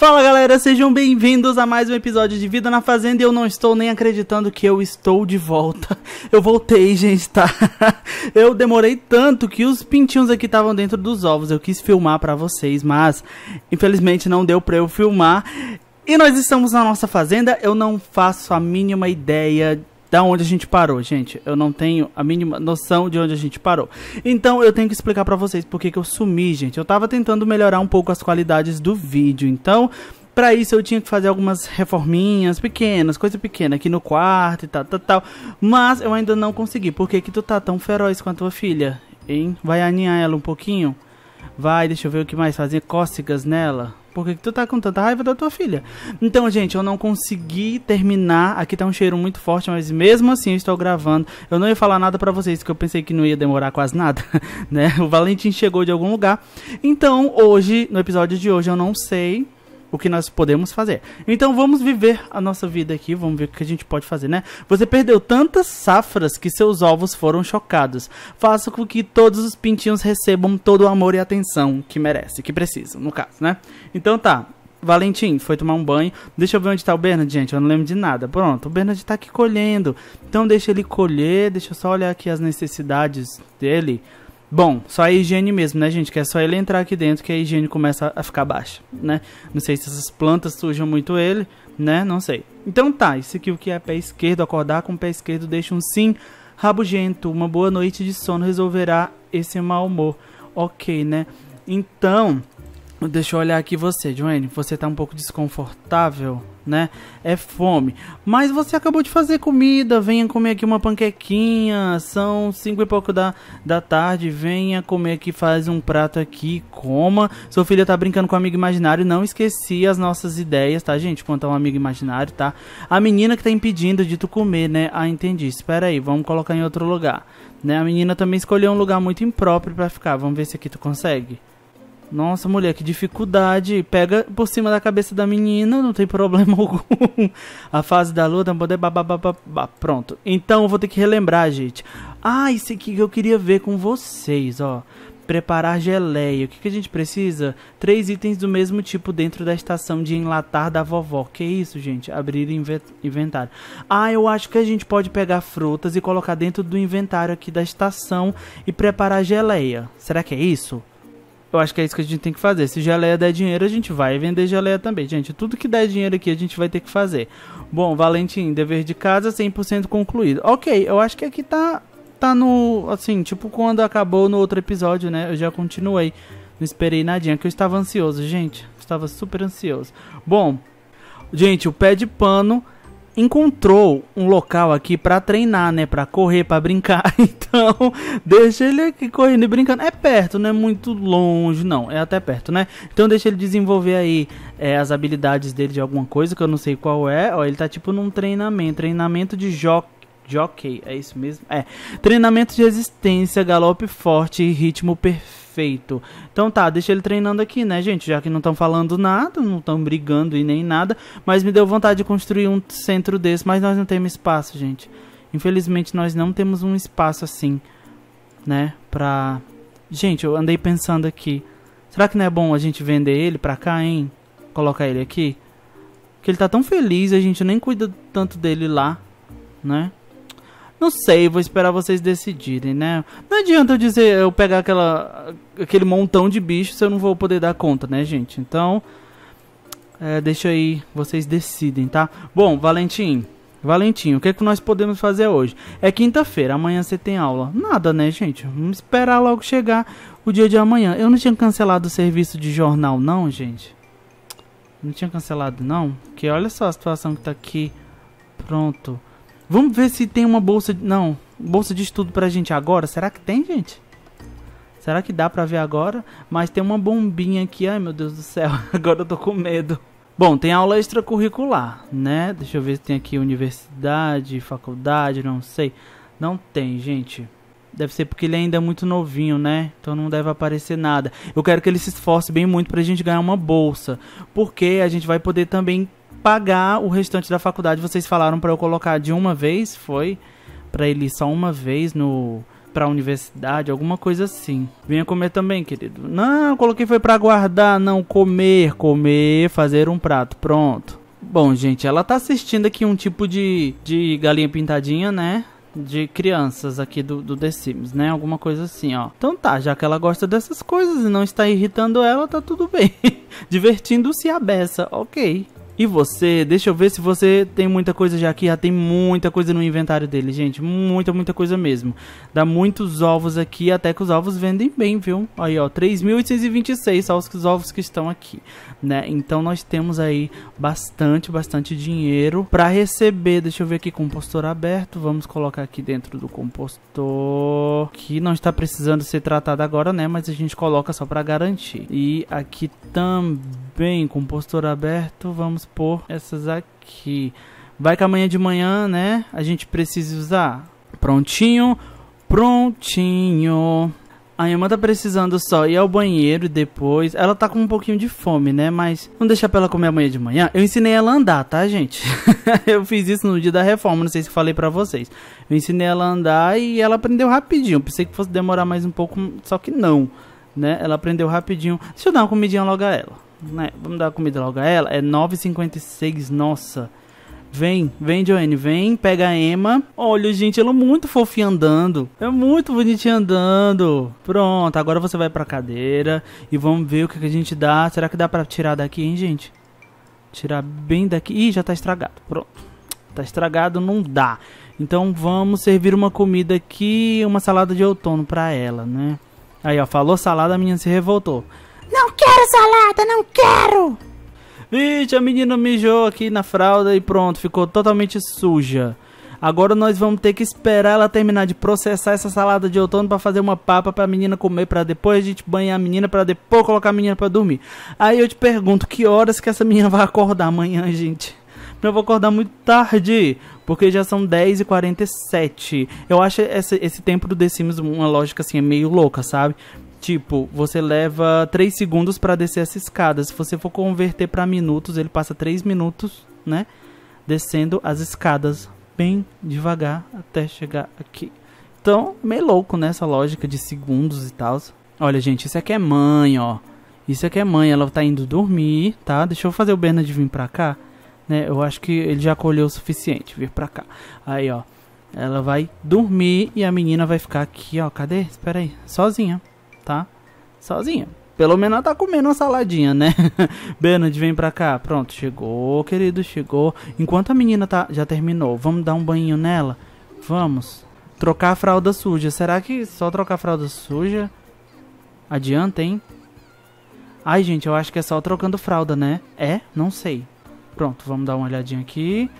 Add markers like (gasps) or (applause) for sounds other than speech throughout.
Fala galera, sejam bem-vindos a mais um episódio de Vida na Fazenda e eu não estou nem acreditando que eu estou de volta. (laughs) Eu voltei, gente, tá? (laughs) Eu demorei tanto que os pintinhos aqui estavam dentro dos ovos. Eu quis filmar para vocês, mas infelizmente não deu para eu filmar. E nós estamos na nossa fazenda, eu não faço a mínima ideia da onde a gente parou, gente. Eu não tenho a mínima noção de onde a gente parou. Então eu tenho que explicar para vocês por que eu sumi, gente. Eu tava tentando melhorar um pouco as qualidades do vídeo, então para isso eu tinha que fazer algumas reforminhas pequenas, coisa pequena aqui no quarto e tal, tal, tal. Mas eu ainda não consegui. Por que que tu tá tão feroz com a tua filha? Hein? Vai aninhar ela um pouquinho? Vai, deixa eu ver o que mais fazer cócegas nela. Por que, que, tu tá com tanta raiva da tua filha? Então, gente, eu não consegui terminar. Aqui tá um cheiro muito forte, mas mesmo assim eu estou gravando. Eu não ia falar nada para vocês, porque eu pensei que não ia demorar quase nada, (laughs) né? O Valentim chegou de algum lugar. Então, hoje, no episódio de hoje, eu não sei o que nós podemos fazer. Então vamos viver a nossa vida aqui, vamos ver o que a gente pode fazer, né? Você perdeu tantas safras que seus ovos foram chocados. Faça com que todos os pintinhos recebam todo o amor e atenção que merece, que precisam, no caso, né? Então tá, Valentim foi tomar um banho. Deixa eu ver onde tá o Bernard, gente. Eu não lembro de nada. Pronto, o Bernard tá aqui colhendo. Então deixa ele colher, deixa eu só olhar aqui as necessidades dele. Bom, só a higiene mesmo, né, gente? Que é só ele entrar aqui dentro que a higiene começa a ficar baixa, né? Não sei se essas plantas sujam muito ele, né? Não sei. Então tá, isso aqui o que é pé esquerdo, acordar com o pé esquerdo deixa um sim rabugento. Uma boa noite de sono resolverá esse mau humor. Ok, né? Então, deixa eu olhar aqui você, Joanne. Você tá um pouco desconfortável? né? É fome. Mas você acabou de fazer comida, venha comer aqui uma panquequinha, são cinco e pouco da, da tarde, venha comer aqui, faz um prato aqui, coma. Sua filha tá brincando com um amigo imaginário, não esqueci as nossas ideias, tá, gente? Quanto a um amigo imaginário, tá? A menina que tá impedindo de tu comer, né? Ah, entendi. Espera aí, vamos colocar em outro lugar. Né? A menina também escolheu um lugar muito impróprio para ficar. Vamos ver se aqui tu consegue. Nossa, mulher, que dificuldade. Pega por cima da cabeça da menina, não tem problema (laughs) algum. A fase da luta, poder babá. Pronto. Então vou ter que relembrar, gente. Ah, isso aqui que eu queria ver com vocês, ó. Preparar geleia. O que, que a gente precisa? Três itens do mesmo tipo dentro da estação de enlatar da vovó. Que isso, gente? Abrir inventário. Ah, eu acho que a gente pode pegar frutas e colocar dentro do inventário aqui da estação e preparar geleia. Será que é isso? Eu acho que é isso que a gente tem que fazer. Se geleia der dinheiro, a gente vai vender geleia também. Gente, tudo que der dinheiro aqui, a gente vai ter que fazer. Bom, Valentim, dever de casa 100% concluído. Ok, eu acho que aqui tá, tá no... Assim, tipo quando acabou no outro episódio, né? Eu já continuei. Não esperei nadinha, que eu estava ansioso, gente. Eu estava super ansioso. Bom, gente, o pé de pano encontrou um local aqui para treinar, né? Para correr, para brincar. (laughs) Então, deixa ele aqui correndo e brincando. É perto, não é muito longe, não. É até perto, né? Então, deixa ele desenvolver aí é, as habilidades dele de alguma coisa que eu não sei qual é. Ó, ele tá tipo num treinamento treinamento de jockey Jockey, é isso mesmo? É. Treinamento de resistência, galope forte e ritmo perfeito. Então tá, deixa ele treinando aqui, né, gente? Já que não estão falando nada, não estão brigando e nem nada. Mas me deu vontade de construir um centro desse, mas nós não temos espaço, gente. Infelizmente, nós não temos um espaço assim, né? Pra. Gente, eu andei pensando aqui. Será que não é bom a gente vender ele pra cá, hein? Colocar ele aqui? Porque ele tá tão feliz, a gente nem cuida tanto dele lá, né? Não sei, vou esperar vocês decidirem, né? Não adianta eu dizer, eu pegar aquela, aquele montão de bichos se eu não vou poder dar conta, né, gente? Então, é, deixa aí, vocês decidem, tá? Bom, Valentim, Valentim, o que é que nós podemos fazer hoje? É quinta-feira, amanhã você tem aula. Nada, né, gente? Vamos esperar logo chegar o dia de amanhã. Eu não tinha cancelado o serviço de jornal, não, gente? Não tinha cancelado, não? Porque olha só a situação que tá aqui. Pronto. Vamos ver se tem uma bolsa. De... Não, bolsa de estudo pra gente agora. Será que tem, gente? Será que dá pra ver agora? Mas tem uma bombinha aqui. Ai, meu Deus do céu. (laughs) Agora eu tô com medo. Bom, tem aula extracurricular, né? Deixa eu ver se tem aqui universidade, faculdade, não sei. Não tem, gente. Deve ser porque ele ainda é muito novinho, né? Então não deve aparecer nada. Eu quero que ele se esforce bem muito pra gente ganhar uma bolsa. Porque a gente vai poder também pagar o restante da faculdade. Vocês falaram para eu colocar de uma vez, foi? Para ele só uma vez no para a universidade, alguma coisa assim. Venha comer também, querido. Não, coloquei foi para guardar, não comer, comer, fazer um prato, pronto. Bom, gente, ela tá assistindo aqui um tipo de, de galinha pintadinha, né? de crianças aqui do, do The Sims, né? Alguma coisa assim, ó. Então tá, já que ela gosta dessas coisas e não está irritando ela, tá tudo bem. (laughs) Divertindo-se a beça, ok. E você, deixa eu ver se você tem muita coisa já aqui. Já tem muita coisa no inventário dele, gente. Muita, muita coisa mesmo. Dá muitos ovos aqui, até que os ovos vendem bem, viu? Aí, ó, 3.826 só os ovos que estão aqui, né? Então nós temos aí bastante, bastante dinheiro para receber. Deixa eu ver aqui, compostor aberto. Vamos colocar aqui dentro do compostor. Que não está precisando ser tratado agora, né? Mas a gente coloca só para garantir. E aqui também Bem, compostor aberto, vamos por essas aqui. Vai que amanhã de manhã, né? A gente precisa usar. Prontinho, prontinho. A minha irmã tá precisando só ir ao banheiro depois. Ela tá com um pouquinho de fome, né? Mas não deixar pra ela comer amanhã de manhã. Eu ensinei ela a andar, tá, gente? (laughs) eu fiz isso no dia da reforma, não sei se falei pra vocês. Eu ensinei ela a andar e ela aprendeu rapidinho. Pensei que fosse demorar mais um pouco, só que não, né? Ela aprendeu rapidinho. Deixa eu dar uma comidinha logo a ela. Né? Vamos dar comida logo a ela. É 9,56, nossa. Vem, vem, Joanne, vem, pega a Emma. Olha, gente, ela é muito fofinha andando. É muito bonitinha andando. Pronto, agora você vai pra cadeira e vamos ver o que, que a gente dá. Será que dá pra tirar daqui, hein, gente? Tirar bem daqui. Ih, já tá estragado. Pronto. Tá estragado, não dá. Então vamos servir uma comida aqui, uma salada de outono pra ela, né? Aí, ó, falou salada, a menina se revoltou. Não quero salada, não quero! Vixe, a menina mijou aqui na fralda e pronto, ficou totalmente suja. Agora nós vamos ter que esperar ela terminar de processar essa salada de outono para fazer uma papa para a menina comer, para depois a gente banhar a menina, para depois colocar a menina para dormir. Aí eu te pergunto, que horas que essa menina vai acordar amanhã, (laughs) gente? Eu vou acordar muito tarde, porque já são 10h47. Eu acho esse, esse tempo do The Sims uma lógica assim, é meio louca, sabe? Tipo, você leva 3 segundos para descer essa escada. Se você for converter para minutos, ele passa 3 minutos, né? Descendo as escadas bem devagar até chegar aqui. Então, meio louco nessa né, lógica de segundos e tal. Olha, gente, isso aqui é mãe, ó. Isso aqui é mãe, ela tá indo dormir, tá? Deixa eu fazer o Bernard vir pra cá, né? Eu acho que ele já colheu o suficiente, vir pra cá. Aí, ó. Ela vai dormir e a menina vai ficar aqui, ó. Cadê? Espera aí. Sozinha tá? Sozinha. Pelo menos ela tá comendo uma saladinha, né? (laughs) Bernard, vem pra cá. Pronto, chegou, querido, chegou. Enquanto a menina tá, já terminou, vamos dar um banho nela? Vamos. Trocar a fralda suja. Será que só trocar a fralda suja adianta, hein? Ai, gente, eu acho que é só trocando fralda, né? É? Não sei. Pronto, vamos dar uma olhadinha aqui.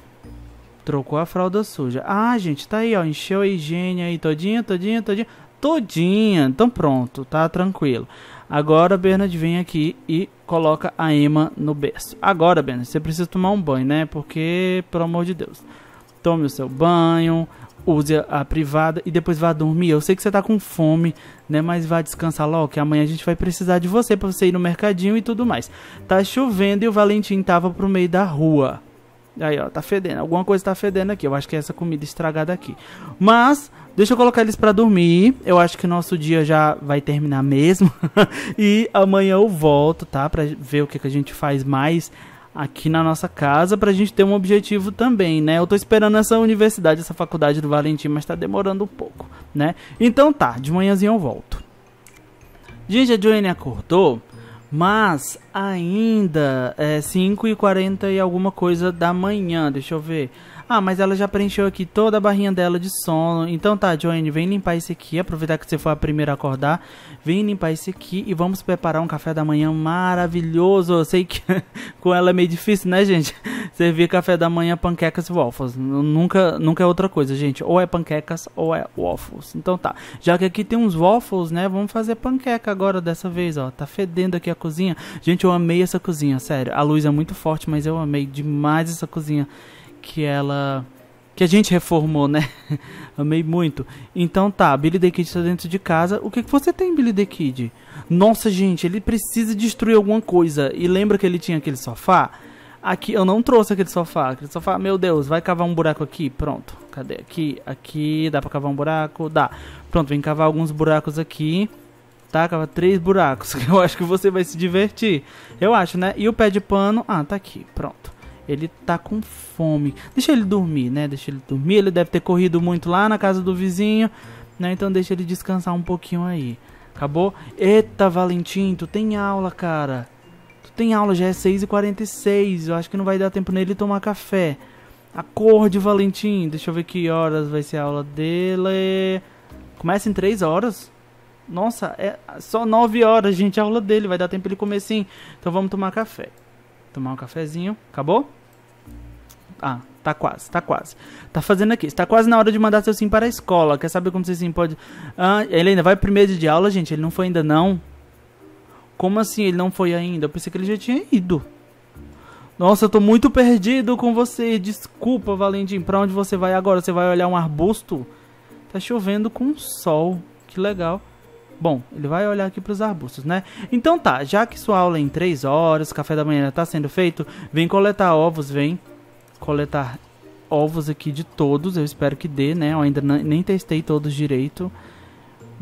Trocou a fralda suja. Ah, gente, tá aí, ó. Encheu a higiene aí todinha, todinha, todinha todinha. Então pronto, tá tranquilo. Agora Bernard vem aqui e coloca a Emma no berço. Agora, Bernard, você precisa tomar um banho, né? Porque, pelo amor de Deus. Tome o seu banho, use a privada e depois vá dormir. Eu sei que você tá com fome, né? Mas vá descansar logo, que amanhã a gente vai precisar de você para você ir no mercadinho e tudo mais. Tá chovendo e o Valentim tava pro meio da rua. Aí, ó, tá fedendo. Alguma coisa tá fedendo aqui. Eu acho que é essa comida estragada aqui. Mas, deixa eu colocar eles para dormir. Eu acho que nosso dia já vai terminar mesmo. (laughs) e amanhã eu volto, tá? Pra ver o que, que a gente faz mais aqui na nossa casa pra gente ter um objetivo também, né? Eu tô esperando essa universidade, essa faculdade do Valentim, mas tá demorando um pouco, né? Então tá, de manhãzinho eu volto. Gente, a Joanne acordou mas ainda é 5 e 40 e alguma coisa da manhã, deixa eu ver. Ah, mas ela já preencheu aqui toda a barrinha dela de sono. Então tá, Joanne, vem limpar isso aqui. Aproveitar que você foi a primeira a acordar. Vem limpar isso aqui e vamos preparar um café da manhã maravilhoso. Eu sei que (laughs) com ela é meio difícil, né, gente? servir café da manhã panquecas e waffles. Nunca, nunca é outra coisa, gente. Ou é panquecas ou é waffles. Então tá. Já que aqui tem uns waffles, né? Vamos fazer panqueca agora dessa vez, ó. Tá fedendo aqui a cozinha. Gente, eu amei essa cozinha, sério. A luz é muito forte, mas eu amei demais essa cozinha. Que ela que a gente reformou, né? (laughs) Amei muito. Então tá, Billy the Kid tá dentro de casa. O que, que você tem, Billy the Kid? Nossa, gente, ele precisa destruir alguma coisa. E lembra que ele tinha aquele sofá? Aqui, eu não trouxe aquele sofá. Aquele sofá, meu Deus, vai cavar um buraco aqui. Pronto, cadê? Aqui, aqui, dá pra cavar um buraco? Dá. Pronto, vem cavar alguns buracos aqui. Tá, cava três buracos, (laughs) eu acho que você vai se divertir. Eu acho, né? E o pé de pano? Ah, tá aqui, pronto. Ele tá com fome. Deixa ele dormir, né? Deixa ele dormir. Ele deve ter corrido muito lá na casa do vizinho, né? Então deixa ele descansar um pouquinho aí. Acabou? Eita, Valentim, tu tem aula, cara tem aula, já é 6h46, eu acho que não vai dar tempo nele tomar café. Acorde, Valentim, deixa eu ver que horas vai ser a aula dele. Começa em 3 horas? Nossa, é só 9 horas, gente, a aula dele, vai dar tempo ele comer sim. Então vamos tomar café. Tomar um cafezinho, acabou? Ah, tá quase, tá quase. Tá fazendo aqui, está quase na hora de mandar seu sim para a escola. Quer saber como seu sim pode... Ah, ele ainda vai primeiro dia de aula, gente, ele não foi ainda não. Como assim ele não foi ainda? Eu pensei que ele já tinha ido. Nossa, eu tô muito perdido com você. Desculpa, Valentim. Pra onde você vai agora? Você vai olhar um arbusto? Tá chovendo com sol. Que legal. Bom, ele vai olhar aqui para os arbustos, né? Então tá, já que sua aula é em 3 horas, café da manhã está sendo feito, vem coletar ovos, vem coletar ovos aqui de todos. Eu espero que dê, né? Eu ainda nem testei todos direito.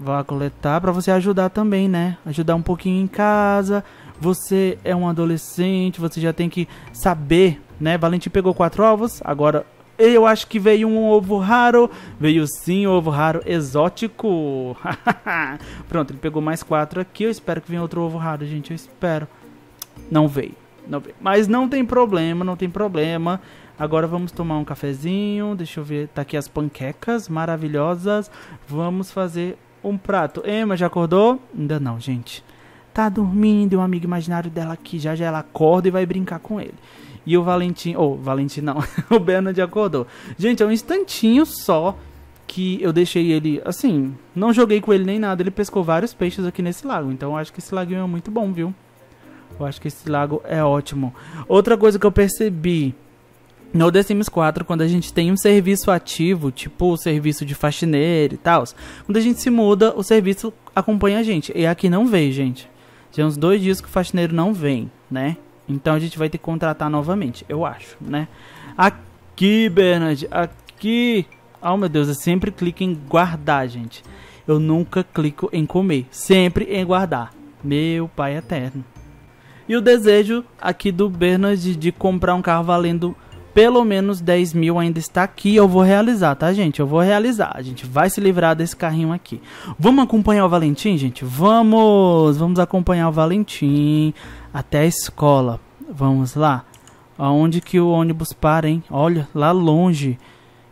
Vá coletar para você ajudar também, né? Ajudar um pouquinho em casa. Você é um adolescente, você já tem que saber, né? Valentim pegou quatro ovos, agora eu acho que veio um ovo raro. Veio sim um ovo raro exótico. (laughs) Pronto, ele pegou mais quatro aqui. Eu espero que venha outro ovo raro, gente. Eu espero. Não veio. Não veio. Mas não tem problema, não tem problema. Agora vamos tomar um cafezinho. Deixa eu ver. Tá aqui as panquecas maravilhosas. Vamos fazer um prato. Emma já acordou? Ainda não, gente. Tá dormindo, um amigo imaginário dela aqui. Já já ela acorda e vai brincar com ele. E o Valentim, ou oh, Valentim não, (laughs) o Bernard acordou. Gente, é um instantinho só que eu deixei ele, assim, não joguei com ele nem nada. Ele pescou vários peixes aqui nesse lago. Então eu acho que esse laguinho é muito bom, viu? Eu acho que esse lago é ótimo. Outra coisa que eu percebi no The Sims 4, quando a gente tem um serviço ativo, tipo o serviço de faxineiro e tal, quando a gente se muda, o serviço acompanha a gente. E aqui não vem, gente. Tem uns dois dias que o faxineiro não vem, né? Então a gente vai ter que contratar novamente, eu acho, né? Aqui, Bernard, aqui. Oh, meu Deus, eu sempre clico em guardar, gente. Eu nunca clico em comer, sempre em guardar. Meu pai eterno. E o desejo aqui do Bernard de comprar um carro valendo pelo menos 10 mil ainda está aqui. Eu vou realizar, tá, gente? Eu vou realizar. A gente vai se livrar desse carrinho aqui. Vamos acompanhar o Valentim, gente? Vamos! Vamos acompanhar o Valentim até a escola. Vamos lá. Aonde que o ônibus para, hein? Olha, lá longe.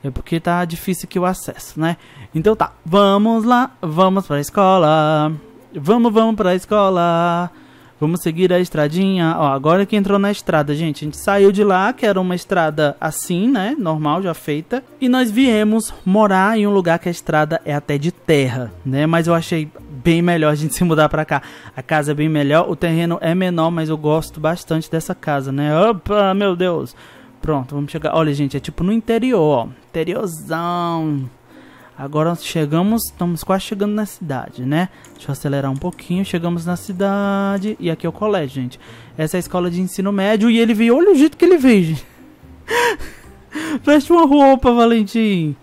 É porque tá difícil que o acesso, né? Então tá, vamos lá, vamos pra escola. Vamos, vamos pra escola. Vamos seguir a estradinha. Ó, agora que entrou na estrada, gente, a gente saiu de lá, que era uma estrada assim, né? Normal, já feita. E nós viemos morar em um lugar que a estrada é até de terra, né? Mas eu achei bem melhor a gente se mudar para cá. A casa é bem melhor, o terreno é menor, mas eu gosto bastante dessa casa, né? Opa, meu Deus. Pronto, vamos chegar. Olha, gente, é tipo no interior, ó. Interiorzão. Agora chegamos, estamos quase chegando na cidade, né? Deixa eu acelerar um pouquinho. Chegamos na cidade. E aqui é o colégio, gente. Essa é a escola de ensino médio. E ele veio. Olha o jeito que ele veio, gente. (laughs) Veste uma roupa, Valentim.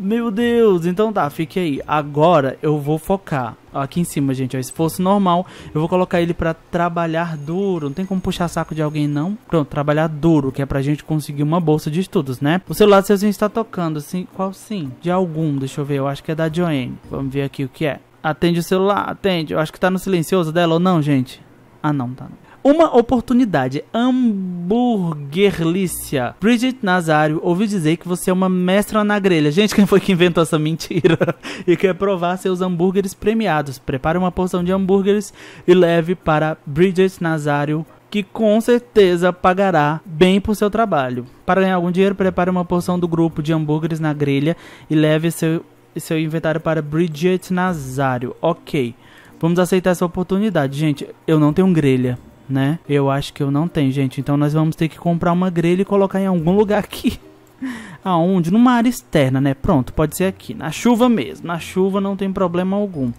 Meu Deus, então tá, fique aí. Agora eu vou focar. Aqui em cima, gente, se esforço normal. Eu vou colocar ele pra trabalhar duro. Não tem como puxar saco de alguém, não. Pronto, trabalhar duro, que é pra gente conseguir uma bolsa de estudos, né? O celular do está tocando, sim. Qual sim? De algum, deixa eu ver. Eu acho que é da Joanne. Vamos ver aqui o que é. Atende o celular, atende. Eu acho que tá no silencioso dela ou não, gente? Ah, não, tá não uma oportunidade. Hamburguerlícia. Bridget Nazário, ouviu dizer que você é uma mestra na grelha. Gente, quem foi que inventou essa mentira? (laughs) e quer provar seus hambúrgueres premiados. Prepare uma porção de hambúrgueres e leve para Bridget Nazário que com certeza pagará bem por seu trabalho. Para ganhar algum dinheiro, prepare uma porção do grupo de hambúrgueres na grelha e leve seu, seu inventário para Bridget Nazário. Ok, vamos aceitar essa oportunidade. Gente, eu não tenho grelha né? Eu acho que eu não tenho, gente. Então nós vamos ter que comprar uma grelha e colocar em algum lugar aqui. (laughs) Aonde? Numa área externa, né? Pronto, pode ser aqui. Na chuva mesmo. Na chuva não tem problema algum.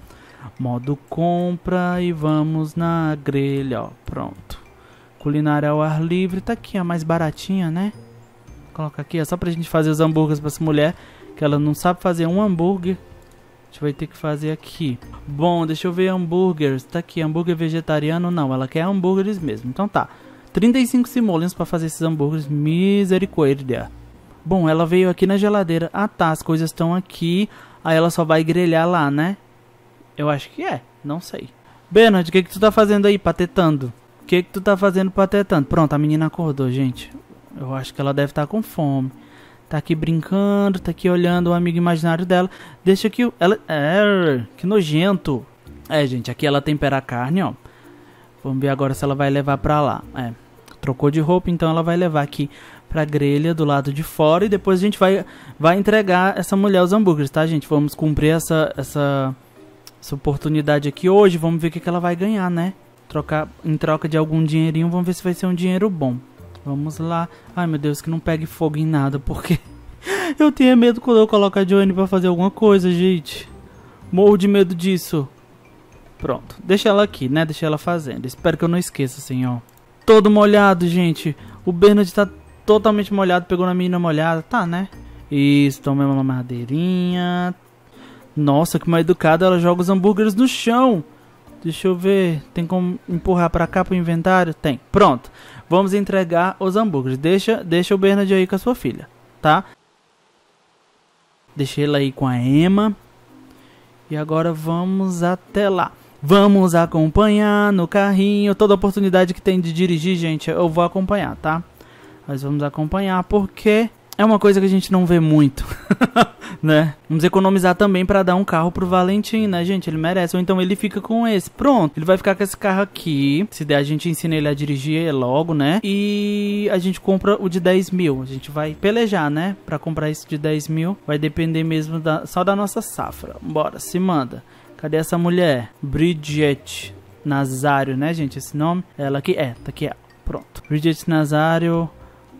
Modo compra e vamos na grelha, ó. Pronto. Culinária ao ar livre. Tá aqui a mais baratinha, né? Coloca aqui, é só pra gente fazer os hambúrgueres pra essa mulher. Que ela não sabe fazer um hambúrguer. A gente vai ter que fazer aqui. Bom, deixa eu ver hambúrgueres. Tá aqui, hambúrguer vegetariano? Não, ela quer hambúrgueres mesmo. Então tá. 35 simoleons para fazer esses hambúrgueres. Misericórdia. Bom, ela veio aqui na geladeira. Ah tá, as coisas estão aqui. Aí ela só vai grelhar lá, né? Eu acho que é. Não sei. Bernard, o que que tu tá fazendo aí, patetando? O que que tu tá fazendo patetando? Pronto, a menina acordou, gente. Eu acho que ela deve estar tá com fome tá aqui brincando, tá aqui olhando o amigo imaginário dela. Deixa aqui. Ela. É, que nojento. É, gente, aqui ela tempera a carne, ó. Vamos ver agora se ela vai levar pra lá. É, trocou de roupa, então ela vai levar aqui pra grelha do lado de fora. E depois a gente vai, vai entregar essa mulher os hambúrgueres, tá, gente? Vamos cumprir essa, essa, essa oportunidade aqui hoje. Vamos ver o que, que ela vai ganhar, né? Trocar, em troca de algum dinheirinho, vamos ver se vai ser um dinheiro bom. Vamos lá. Ai, meu Deus, que não pegue fogo em nada, porque... (laughs) eu tenho medo quando eu coloco a Johnny pra fazer alguma coisa, gente. Morro de medo disso. Pronto. Deixa ela aqui, né? Deixa ela fazendo. Espero que eu não esqueça, senhor. Todo molhado, gente. O Bernard tá totalmente molhado. Pegou na menina molhada. Tá, né? Isso, tomei uma madeirinha. Nossa, que mal educada. Ela joga os hambúrgueres no chão. Deixa eu ver. Tem como empurrar pra cá pro inventário? Tem. Pronto. Vamos entregar os hambúrgueres. Deixa, deixa o Bernard aí com a sua filha, tá? Deixei ela aí com a Emma. E agora vamos até lá. Vamos acompanhar no carrinho. Toda oportunidade que tem de dirigir, gente, eu vou acompanhar, tá? Nós vamos acompanhar porque é uma coisa que a gente não vê muito, (laughs) né? Vamos economizar também para dar um carro pro Valentim, né, gente? Ele merece. Ou então ele fica com esse. Pronto, ele vai ficar com esse carro aqui. Se der, a gente ensina ele a dirigir logo, né? E a gente compra o de 10 mil. A gente vai pelejar, né? Para comprar esse de 10 mil. Vai depender mesmo da, só da nossa safra. Bora, se manda. Cadê essa mulher? Bridget Nazário, né, gente? Esse nome? Ela aqui é, tá aqui, é. Pronto. Bridget Nazário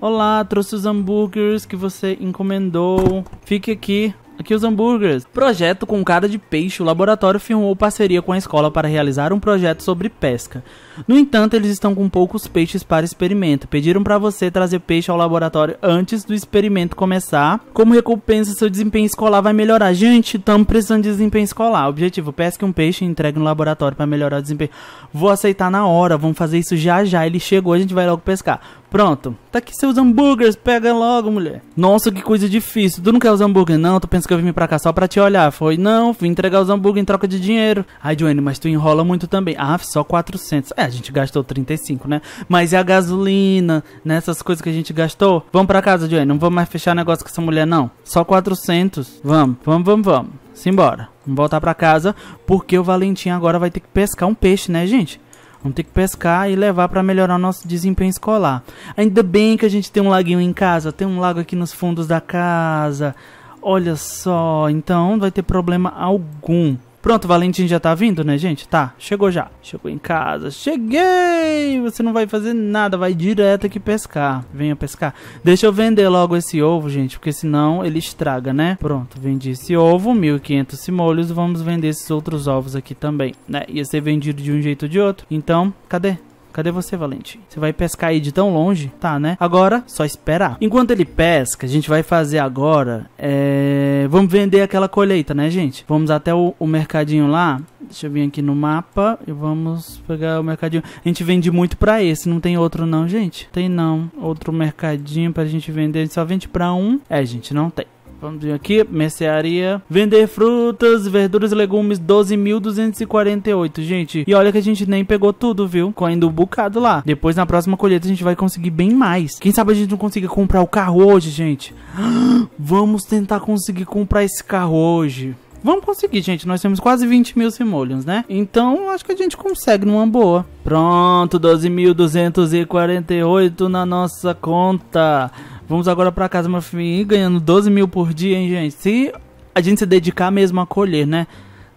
Olá, trouxe os hambúrgueres que você encomendou. Fique aqui. Aqui os hambúrgueres. Projeto com cara de peixe, o laboratório firmou parceria com a escola para realizar um projeto sobre pesca. No entanto, eles estão com poucos peixes para experimento. Pediram para você trazer peixe ao laboratório antes do experimento começar. Como recompensa, seu desempenho escolar vai melhorar. Gente, estamos precisando de desempenho escolar. Objetivo: pesque um peixe e entregue no laboratório para melhorar o desempenho. Vou aceitar na hora, vamos fazer isso já já. Ele chegou, a gente vai logo pescar. Pronto, tá aqui seus hambúrgueres, pega logo, mulher. Nossa, que coisa difícil. Tu não quer os hambúrgueres, não? Tu pensa que eu vim pra cá só pra te olhar? Foi, não, vim entregar os hambúrgueres em troca de dinheiro. Ai, Joanne, mas tu enrola muito também. Ah, só 400. É, a gente gastou 35, né? Mas e a gasolina, nessas né? coisas que a gente gastou? Vamos pra casa, Joanne, não vamos mais fechar negócio com essa mulher, não. Só 400. Vamos, vamos, vamos, vamos. Simbora. Vamos voltar pra casa, porque o Valentim agora vai ter que pescar um peixe, né, gente? Vamos ter que pescar e levar para melhorar nosso desempenho escolar. Ainda bem que a gente tem um laguinho em casa, tem um lago aqui nos fundos da casa. Olha só, então não vai ter problema algum. Pronto, o Valentim já tá vindo, né, gente? Tá, chegou já. Chegou em casa. Cheguei! Você não vai fazer nada, vai direto aqui pescar. Venha pescar. Deixa eu vender logo esse ovo, gente, porque senão ele estraga, né? Pronto, vendi esse ovo, 1.500 simolhos. Vamos vender esses outros ovos aqui também, né? Ia ser vendido de um jeito ou de outro. Então, cadê? Cadê você, Valente? Você vai pescar aí de tão longe? Tá, né? Agora, só esperar. Enquanto ele pesca, a gente vai fazer agora. É... Vamos vender aquela colheita, né, gente? Vamos até o, o mercadinho lá. Deixa eu vir aqui no mapa e vamos pegar o mercadinho. A gente vende muito pra esse, não tem outro não, gente? Tem não. Outro mercadinho pra gente vender. A gente só vende pra um. É, gente, não tem. Vamos vir aqui, mercearia. Vender frutas, verduras e legumes, 12.248, gente. E olha que a gente nem pegou tudo, viu? Ainda um bocado lá. Depois, na próxima colheita, a gente vai conseguir bem mais. Quem sabe a gente não consiga comprar o carro hoje, gente. (gasps) Vamos tentar conseguir comprar esse carro hoje. Vamos conseguir, gente. Nós temos quase 20 mil simoleons, né? Então, acho que a gente consegue numa boa. Pronto, 12.248 na nossa conta. Vamos agora para casa, meu filho, ganhando 12 mil por dia, hein, gente? Se a gente se dedicar mesmo a colher, né?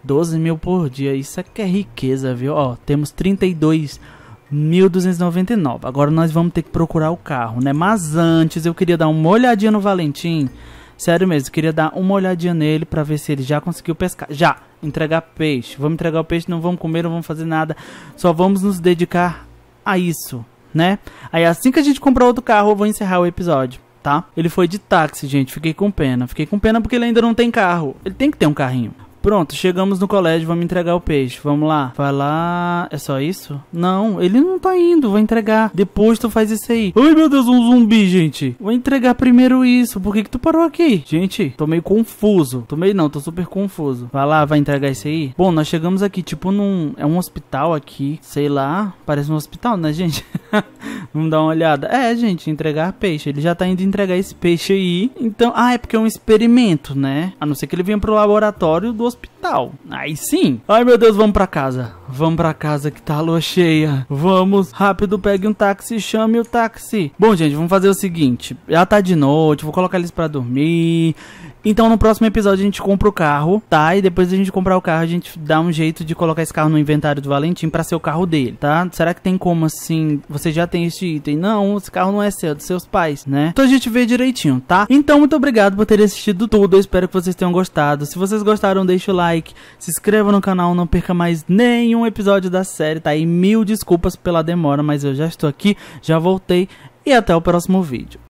12 mil por dia, isso aqui é, é riqueza, viu? Ó, temos 32.299. Agora nós vamos ter que procurar o carro, né? Mas antes eu queria dar uma olhadinha no Valentim. Sério mesmo, queria dar uma olhadinha nele para ver se ele já conseguiu pescar. Já, entregar peixe. Vamos entregar o peixe, não vamos comer, não vamos fazer nada. Só vamos nos dedicar a isso né? Aí assim que a gente comprar outro carro, eu vou encerrar o episódio, tá? Ele foi de táxi, gente. Fiquei com pena. Fiquei com pena porque ele ainda não tem carro. Ele tem que ter um carrinho. Pronto, chegamos no colégio, vamos entregar o peixe. Vamos lá. Vai lá. É só isso? Não, ele não tá indo, vou entregar. Depois tu faz isso aí. Ai meu Deus, um zumbi, gente. Vou entregar primeiro isso. Por que, que tu parou aqui? Gente, tô meio confuso. Tô meio não, tô super confuso. Vai lá, vai entregar isso aí. Bom, nós chegamos aqui, tipo num. É um hospital aqui. Sei lá. Parece um hospital, né, gente? (laughs) Vamos dar uma olhada. É, gente, entregar peixe. Ele já tá indo entregar esse peixe aí. Então, ah, é porque é um experimento, né? A não ser que ele venha pro laboratório do hospital. Aí sim. Ai meu Deus, vamos pra casa. Vamos pra casa que tá a lua cheia. Vamos, rápido, pegue um táxi, chame o táxi. Bom, gente, vamos fazer o seguinte. Já tá de noite, vou colocar eles pra dormir. Então no próximo episódio a gente compra o carro, tá? E depois a gente comprar o carro, a gente dá um jeito de colocar esse carro no inventário do Valentim para ser o carro dele, tá? Será que tem como assim? Você já tem este item? Não, esse carro não é seu, é dos seus pais, né? Então a gente vê direitinho, tá? Então muito obrigado por ter assistido tudo. Eu espero que vocês tenham gostado. Se vocês gostaram, deixa o like, se inscreva no canal, não perca mais nenhum episódio da série, tá? E mil desculpas pela demora, mas eu já estou aqui, já voltei e até o próximo vídeo.